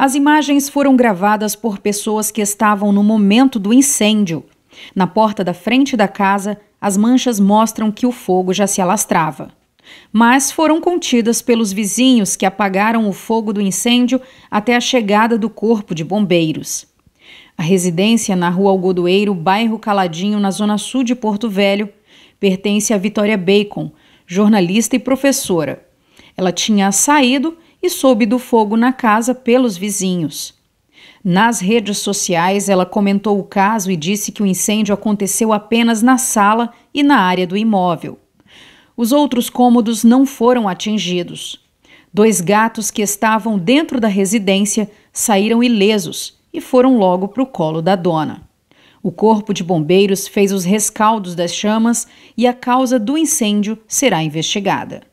As imagens foram gravadas por pessoas que estavam no momento do incêndio. Na porta da frente da casa, as manchas mostram que o fogo já se alastrava. Mas foram contidas pelos vizinhos que apagaram o fogo do incêndio até a chegada do corpo de bombeiros. A residência na Rua Algodoeiro, bairro Caladinho, na zona sul de Porto Velho, pertence a Vitória Bacon, jornalista e professora. Ela tinha saído soube do fogo na casa pelos vizinhos. Nas redes sociais, ela comentou o caso e disse que o incêndio aconteceu apenas na sala e na área do imóvel. Os outros cômodos não foram atingidos. Dois gatos que estavam dentro da residência saíram ilesos e foram logo para o colo da dona. O corpo de bombeiros fez os rescaldos das chamas e a causa do incêndio será investigada.